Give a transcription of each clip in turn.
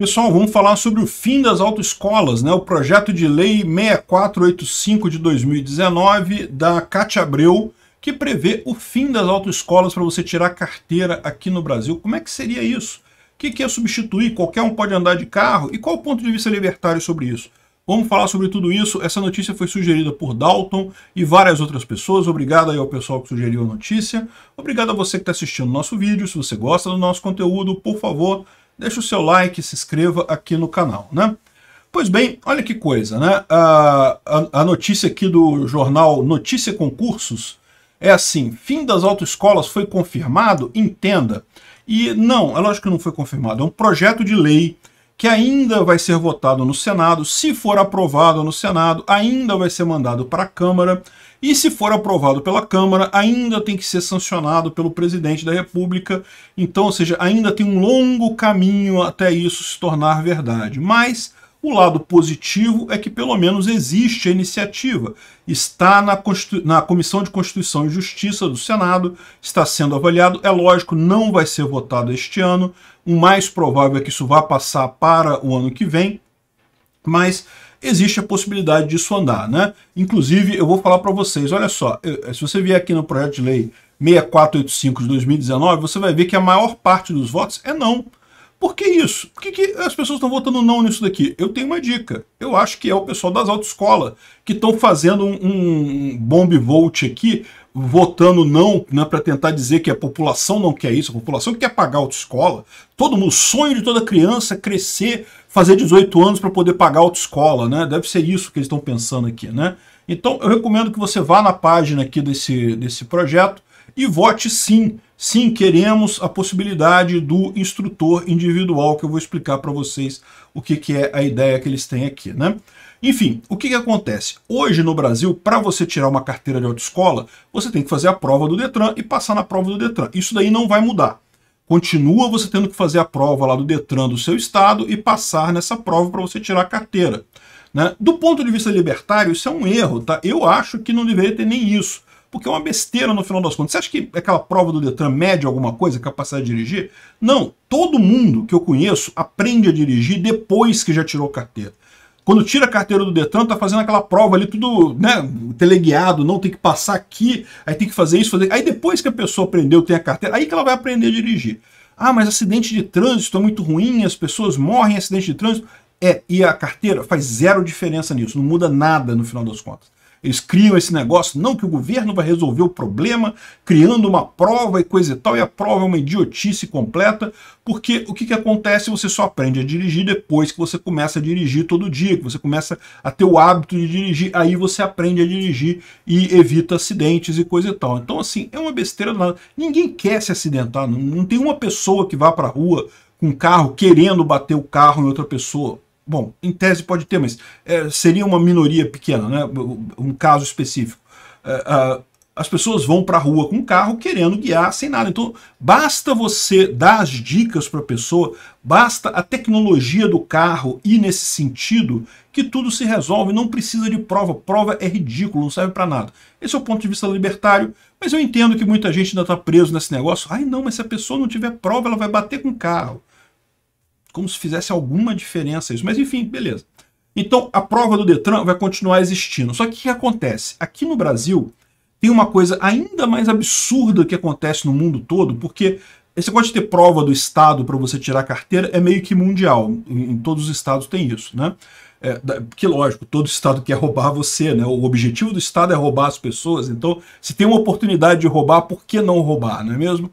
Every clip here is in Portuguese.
Pessoal, vamos falar sobre o fim das autoescolas, né? o projeto de lei 6485 de 2019 da Cátia Abreu, que prevê o fim das autoescolas para você tirar carteira aqui no Brasil. Como é que seria isso? O que, que é substituir? Qualquer um pode andar de carro? E qual o ponto de vista libertário sobre isso? Vamos falar sobre tudo isso. Essa notícia foi sugerida por Dalton e várias outras pessoas. Obrigado aí ao pessoal que sugeriu a notícia. Obrigado a você que está assistindo o nosso vídeo. Se você gosta do nosso conteúdo, por favor, deixa o seu like, se inscreva aqui no canal, né? Pois bem, olha que coisa, né? A, a, a, notícia aqui do jornal Notícia Concursos é assim, fim das autoescolas foi confirmado? Entenda. E não, é lógico que não foi confirmado, é um projeto de lei que ainda vai ser votado no Senado. Se for aprovado no Senado, ainda vai ser mandado para a Câmara. E se for aprovado pela Câmara, ainda tem que ser sancionado pelo presidente da República. Então, ou seja, ainda tem um longo caminho até isso se tornar verdade. Mas o lado positivo é que pelo menos existe a iniciativa. Está na, Constitu... na Comissão de Constituição e Justiça do Senado, está sendo avaliado. É lógico, não vai ser votado este ano. O mais provável é que isso vá passar para o ano que vem. Mas existe a possibilidade disso andar, né? Inclusive, eu vou falar para vocês, olha só, eh, se você vier aqui no projeto de lei 6485 de 2019, você vai ver que a maior parte dos votos é não. Por que isso? Por que, que as pessoas estão votando não nisso daqui? Eu tenho uma dica. Eu acho que é o pessoal das autoescolas que estão fazendo um, um bomb vote aqui, votando não, né, para tentar dizer que a população não quer isso, a população quer pagar autoescola. Todo mundo, sonho de toda criança é crescer, fazer 18 anos para poder pagar autoescola, né? Deve ser isso que eles estão pensando aqui, né? Então, eu recomendo que você vá na página aqui desse, desse projeto, e vote sim. Sim, queremos a possibilidade do instrutor individual, que eu vou explicar para vocês o que, que é a ideia que eles têm aqui, né? Enfim, o que, que acontece? Hoje no Brasil, para você tirar uma carteira de autoescola, você tem que fazer a prova do DETRAN e passar na prova do DETRAN. Isso daí não vai mudar. Continua você tendo que fazer a prova lá do DETRAN do seu estado e passar nessa prova para você tirar a carteira. Né? Do ponto de vista libertário, isso é um erro, tá? Eu acho que não deveria ter nem isso porque é uma besteira no final das contas. Você acha que é aquela prova do Detran mede alguma coisa, é capacidade de dirigir? Não, todo mundo que eu conheço aprende a dirigir depois que já tirou carteira. Quando tira a carteira do Detran, tá fazendo aquela prova ali, tudo, né, teleguiado, não tem que passar aqui, aí tem que fazer isso, fazer... Aí depois que a pessoa aprendeu, tem a carteira, aí que ela vai aprender a dirigir. Ah, mas acidente de trânsito é muito ruim, as pessoas morrem em acidente de trânsito. É, e a carteira faz zero diferença nisso, não muda nada no final das contas. Eles criam esse negócio, não que o governo vai resolver o problema, criando uma prova e coisa e tal, e a prova é uma idiotice completa, porque o que, que acontece? Você só aprende a dirigir depois que você começa a dirigir todo dia, que você começa a ter o hábito de dirigir, aí você aprende a dirigir e evita acidentes e coisa e tal. Então, assim, é uma besteira do nada. Ninguém quer se acidentar, não, não tem uma pessoa que vá para a rua com carro querendo bater o carro em outra pessoa. Bom, em tese pode ter, mas é, seria uma minoria pequena, né? um caso específico. É, as pessoas vão para a rua com carro querendo guiar sem nada. Então, basta você dar as dicas para a pessoa, basta a tecnologia do carro ir nesse sentido que tudo se resolve, não precisa de prova. Prova é ridículo, não serve para nada. Esse é o ponto de vista libertário, mas eu entendo que muita gente ainda está preso nesse negócio. Ai não, mas se a pessoa não tiver prova, ela vai bater com o carro como se fizesse alguma diferença isso. Mas enfim, beleza. Então a prova do Detran vai continuar existindo. Só que o que acontece? Aqui no Brasil tem uma coisa ainda mais absurda que acontece no mundo todo, porque você pode ter prova do Estado para você tirar a carteira é meio que mundial. Em, em todos os estados tem isso, né? É, que lógico, todo Estado quer roubar você, né? O objetivo do Estado é roubar as pessoas, então se tem uma oportunidade de roubar, por que não roubar, não é mesmo?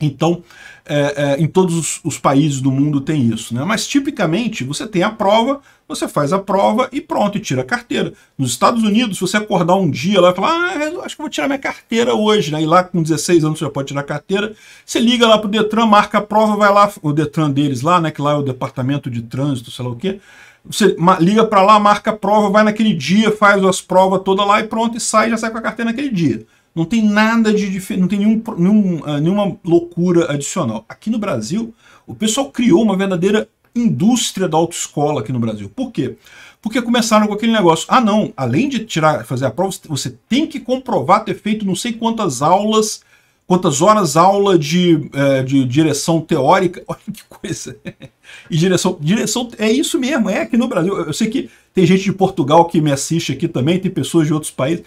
Então, é, é, em todos os, os, países do mundo tem isso, né? Mas tipicamente você tem a prova, você faz a prova e pronto, e tira a carteira. Nos Estados Unidos, se você acordar um dia lá e falar, ah, acho que vou tirar minha carteira hoje, né? E lá com 16 anos você já pode tirar a carteira, você liga lá pro Detran, marca a prova, vai lá, o Detran deles lá, né? Que lá é o departamento de trânsito, sei lá o quê. Você liga para lá, marca a prova, vai naquele dia, faz as provas toda lá e pronto, e sai, já sai com a carteira naquele dia. Não tem nada de diferente, não tem nenhum, nenhum, uh, nenhuma loucura adicional. Aqui no Brasil, o pessoal criou uma verdadeira indústria da autoescola aqui no Brasil. Por quê? Porque começaram com aquele negócio, ah não, além de tirar, fazer a prova, você tem que comprovar ter feito não sei quantas aulas, quantas horas aula de, é, de direção teórica, olha que coisa, e direção, direção, é isso mesmo, é aqui no Brasil, eu sei que tem gente de Portugal que me assiste aqui também, tem pessoas de outros países.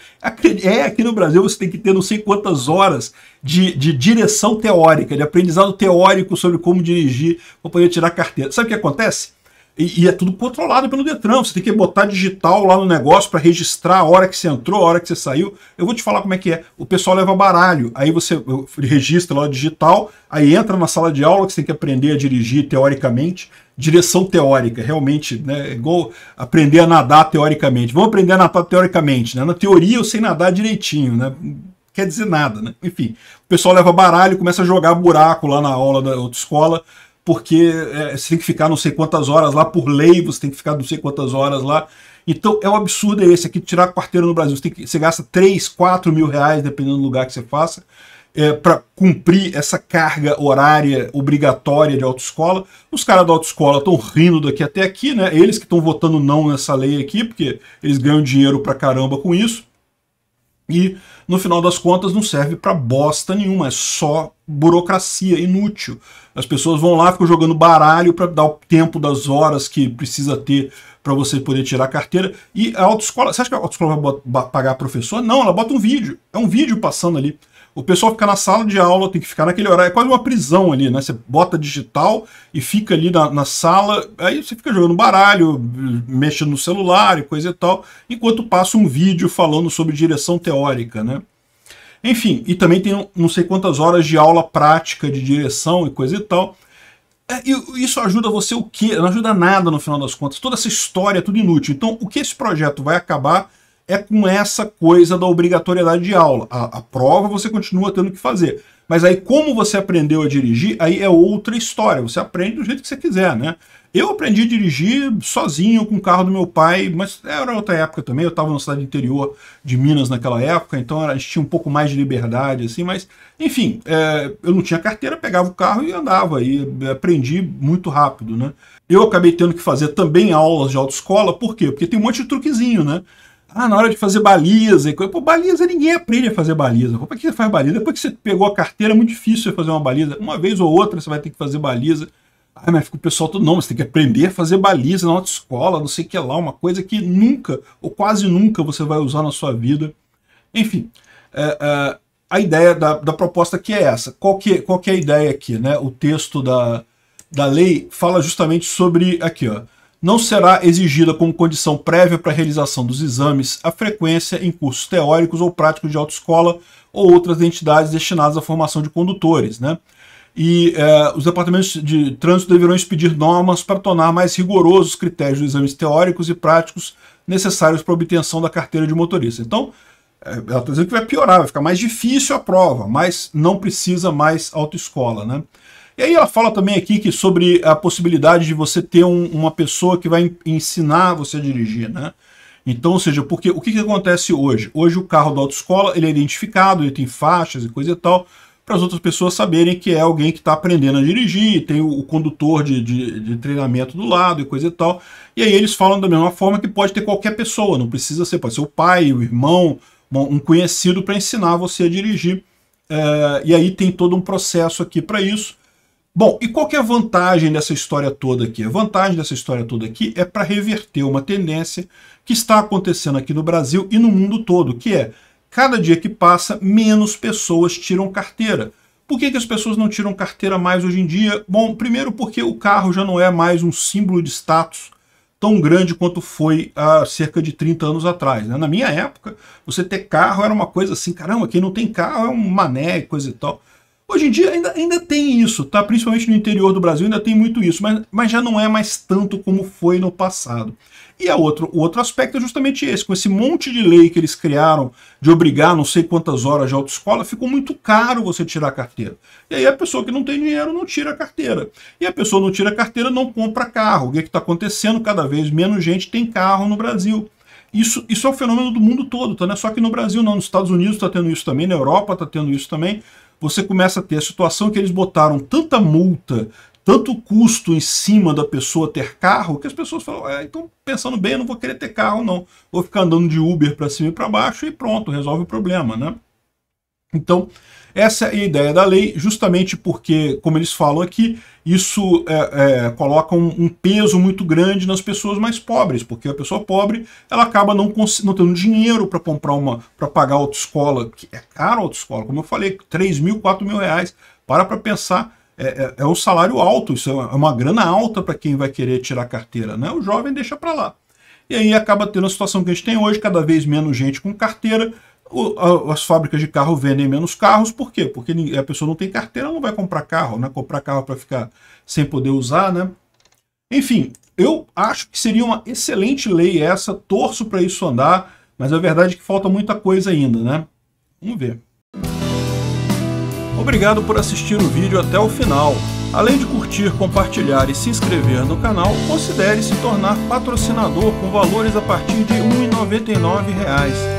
É, aqui no Brasil você tem que ter não sei quantas horas de, de direção teórica, de aprendizado teórico sobre como dirigir para poder tirar carteira. Sabe o que acontece? E, e, é tudo controlado pelo Detran. Você tem que botar digital lá no negócio para registrar a hora que você entrou, a hora que você saiu. Eu vou te falar como é que é. O pessoal leva baralho. Aí você registra lá o digital, aí entra na sala de aula que você tem que aprender a dirigir teoricamente. Direção teórica, realmente, né? É igual aprender a nadar teoricamente. Vamos aprender a nadar teoricamente, né? Na teoria eu sei nadar direitinho, né? Quer dizer nada, né? Enfim, o pessoal leva baralho, começa a jogar buraco lá na aula da outra escola porque é, você tem que ficar não sei quantas horas lá, por lei você tem que ficar não sei quantas horas lá. Então é um absurdo esse aqui, tirar carteira no Brasil. Você, que, você gasta 3, 4 mil reais, dependendo do lugar que você faça, é, para cumprir essa carga horária obrigatória de autoescola. Os caras da autoescola estão rindo daqui até aqui, né? Eles que estão votando não nessa lei aqui, porque eles ganham dinheiro pra caramba com isso. E, no final das contas, não serve para bosta nenhuma, é só burocracia inútil. As pessoas vão lá, ficam jogando baralho para dar o tempo das horas que precisa ter para você poder tirar a carteira. E a autoescola, você acha que a autoescola vai pagar a professora? Não, ela bota um vídeo. É um vídeo passando ali o pessoal fica na sala de aula, tem que ficar naquele horário, é quase uma prisão ali, né? Você bota digital e fica ali na, na sala, aí você fica jogando baralho, mexendo no celular e coisa e tal, enquanto passa um vídeo falando sobre direção teórica, né? Enfim, e também tem não sei quantas horas de aula prática de direção e coisa e tal. É, isso ajuda você o quê? Não ajuda nada no final das contas. Toda essa história é tudo inútil. Então, o que esse projeto vai acabar é com essa coisa da obrigatoriedade de aula. A, a, prova você continua tendo que fazer. Mas aí, como você aprendeu a dirigir, aí é outra história. Você aprende do jeito que você quiser, né? Eu aprendi a dirigir sozinho com o carro do meu pai, mas era outra época também. Eu estava na cidade interior de Minas naquela época, então a gente tinha um pouco mais de liberdade, assim. Mas, enfim, é, eu não tinha carteira, pegava o carro e andava. E aprendi muito rápido, né? Eu acabei tendo que fazer também aulas de autoescola, por quê? Porque tem um monte de truquezinho, né? Ah, na hora de fazer baliza e coisa. Pô, baliza ninguém aprende a fazer baliza. Como é que você faz baliza? Depois que você pegou a carteira, é muito difícil você fazer uma baliza. Uma vez ou outra você vai ter que fazer baliza. Ah, mas fica o pessoal todo, não, você tem que aprender a fazer baliza na autoescola, não sei o que lá, uma coisa que nunca, ou quase nunca, você vai usar na sua vida. Enfim, é, é, a ideia da, da proposta aqui é essa. Qual que, qual que é a ideia aqui, né? O texto da, da lei fala justamente sobre aqui, ó. Não será exigida como condição prévia para a realização dos exames a frequência em cursos teóricos ou práticos de autoescola ou outras entidades destinadas à formação de condutores. Né? E eh, os departamentos de trânsito deverão expedir normas para tornar mais rigorosos os critérios dos exames teóricos e práticos necessários para a obtenção da carteira de motorista. Então, é, ela está dizendo que vai piorar, vai ficar mais difícil a prova, mas não precisa mais autoescola. Né? E aí ela fala também aqui que sobre a possibilidade de você ter um, uma pessoa que vai ensinar você a dirigir, né? Então, ou seja, porque o que, que acontece hoje? Hoje o carro da autoescola ele é identificado, ele tem faixas e coisa e tal, para as outras pessoas saberem que é alguém que está aprendendo a dirigir, tem o, o condutor de, de, de, treinamento do lado e coisa e tal. E aí eles falam da mesma forma que pode ter qualquer pessoa, não precisa ser, pode ser o pai, o irmão, um conhecido para ensinar você a dirigir. É, e aí tem todo um processo aqui para isso. Bom, e qual que é a vantagem dessa história toda aqui? A vantagem dessa história toda aqui é para reverter uma tendência que está acontecendo aqui no Brasil e no mundo todo, que é cada dia que passa, menos pessoas tiram carteira. Por que, que as pessoas não tiram carteira mais hoje em dia? Bom, primeiro porque o carro já não é mais um símbolo de status tão grande quanto foi há cerca de 30 anos atrás. Né? Na minha época, você ter carro era uma coisa assim, caramba, quem não tem carro é um mané, coisa e tal. Hoje em dia ainda, ainda tem isso, tá? Principalmente no interior do Brasil ainda tem muito isso, mas, mas já não é mais tanto como foi no passado. E a outro, o outro aspecto é justamente esse, com esse monte de lei que eles criaram de obrigar não sei quantas horas de autoescola, ficou muito caro você tirar a carteira. E aí a pessoa que não tem dinheiro não tira a carteira. E a pessoa não tira a carteira não compra carro. O que é está acontecendo? Cada vez menos gente tem carro no Brasil. Isso, isso é um fenômeno do mundo todo, tá? é só que no Brasil não, nos Estados Unidos está tendo isso também, na Europa está tendo isso também você começa a ter a situação que eles botaram tanta multa, tanto custo em cima da pessoa ter carro, que as pessoas falam, é, então pensando bem, eu não vou querer ter carro não, vou ficar andando de Uber para cima e para baixo e pronto, resolve o problema, né? Então, essa é a ideia da lei, justamente porque, como eles falam aqui, isso é, é, coloca um, um, peso muito grande nas pessoas mais pobres, porque a pessoa pobre ela acaba não, não tendo dinheiro para comprar uma, para pagar autoescola, que é caro a autoescola, como eu falei, 3 mil, 4 mil reais. Para para pensar, é, é, é, um salário alto, isso é uma grana alta para quem vai querer tirar carteira, né? O jovem deixa para lá. E aí acaba tendo a situação que a gente tem hoje, cada vez menos gente com carteira, as fábricas de carro vendem menos carros, por quê? Porque a pessoa não tem carteira, não vai comprar carro, né? Comprar carro para ficar sem poder usar, né? Enfim, eu acho que seria uma excelente lei essa, torço para isso andar, mas a verdade é que falta muita coisa ainda, né? Vamos ver. Obrigado por assistir o vídeo até o final. Além de curtir, compartilhar e se inscrever no canal, considere se tornar patrocinador com valores a partir de R$ 1,99